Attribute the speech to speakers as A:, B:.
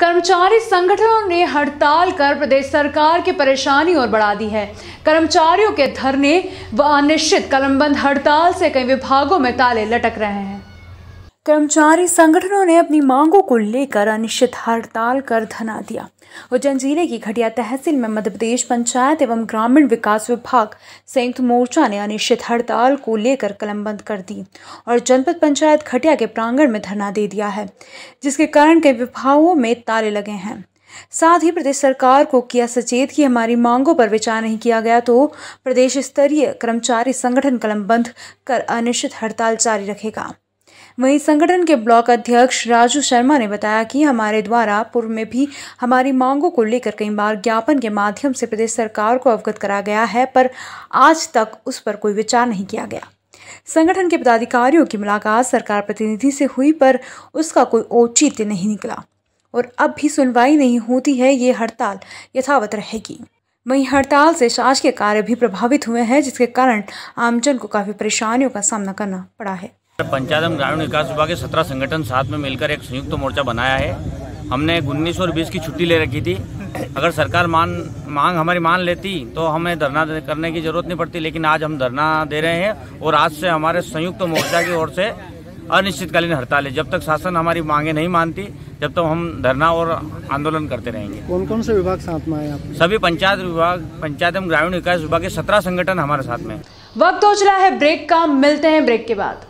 A: कर्मचारी संगठनों ने हड़ताल कर प्रदेश सरकार की परेशानी और बढ़ा दी है कर्मचारियों के धरने व अनिश्चित कलमबंद हड़ताल से कई विभागों में ताले लटक रहे हैं कर्मचारी संगठनों ने अपनी मांगों को लेकर अनिश्चित हड़ताल कर धना दिया उज्जैन जिले की घटिया तहसील में मध्य प्रदेश पंचायत एवं ग्रामीण विकास विभाग संयुक्त मोर्चा ने अनिश्चित हड़ताल को लेकर कलम बंद कर दी और जनपद पंचायत घटिया के प्रांगण में धरना दे दिया है जिसके कारण कई विभागों में ताले लगे हैं साथ ही प्रदेश सरकार को किया सचेत कि हमारी मांगों पर विचार नहीं किया गया तो प्रदेश स्तरीय कर्मचारी संगठन कलम बंद कर अनिश्चित हड़ताल जारी रखेगा वहीं संगठन के ब्लॉक अध्यक्ष राजू शर्मा ने बताया कि हमारे द्वारा पूर्व में भी हमारी मांगों को लेकर कई बार ज्ञापन के माध्यम से प्रदेश सरकार को अवगत करा गया है पर आज तक उस पर कोई विचार नहीं किया गया संगठन के पदाधिकारियों की मुलाकात सरकार प्रतिनिधि से हुई पर उसका कोई औचित्य नहीं निकला और अब भी सुनवाई नहीं होती है ये हड़ताल यथावत रहेगी वहीं हड़ताल से शासकीय कार्य भी प्रभावित हुए हैं जिसके कारण आमजन को काफ़ी परेशानियों का सामना करना पड़ा है
B: पंचायत एवं ग्रामीण विकास विभाग के सत्रह संगठन साथ में मिलकर एक संयुक्त मोर्चा बनाया है हमने उन्नीस और बीस की छुट्टी ले रखी थी अगर सरकार मान मांग हमारी मान लेती तो हमें धरना करने की जरूरत नहीं पड़ती लेकिन आज हम धरना दे रहे हैं और आज से हमारे संयुक्त मोर्चा की ओर से अनिश्चितकालीन हड़ताल है जब तक शासन हमारी मांगे नहीं मानती जब तक तो हम धरना और आंदोलन करते रहेंगे कौन कौन से विभाग साथ में आए आप सभी पंचायत विभाग पंचायत एवं ग्रामीण विकास विभाग के सत्रह संगठन हमारे साथ में
A: वक्त हो चला है ब्रेक का मिलते हैं ब्रेक के बाद